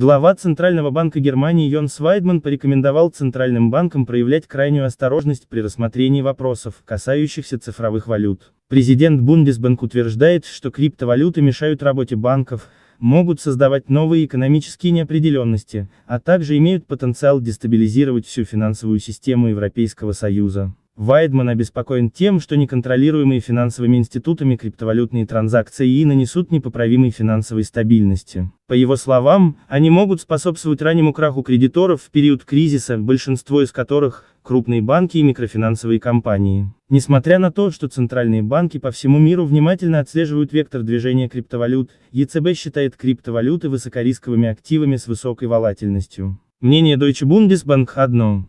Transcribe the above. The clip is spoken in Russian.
Глава Центрального банка Германии Йон Свайдман порекомендовал центральным банкам проявлять крайнюю осторожность при рассмотрении вопросов, касающихся цифровых валют. Президент Бундесбанк утверждает, что криптовалюты мешают работе банков, могут создавать новые экономические неопределенности, а также имеют потенциал дестабилизировать всю финансовую систему Европейского Союза. Вайдман обеспокоен тем, что неконтролируемые финансовыми институтами криптовалютные транзакции и нанесут непоправимой финансовой стабильности. По его словам, они могут способствовать раннему краху кредиторов в период кризиса, большинство из которых – крупные банки и микрофинансовые компании. Несмотря на то, что центральные банки по всему миру внимательно отслеживают вектор движения криптовалют, ЕЦБ считает криптовалюты высокорисковыми активами с высокой волатильностью. Мнение Deutsche Bundesbank одно.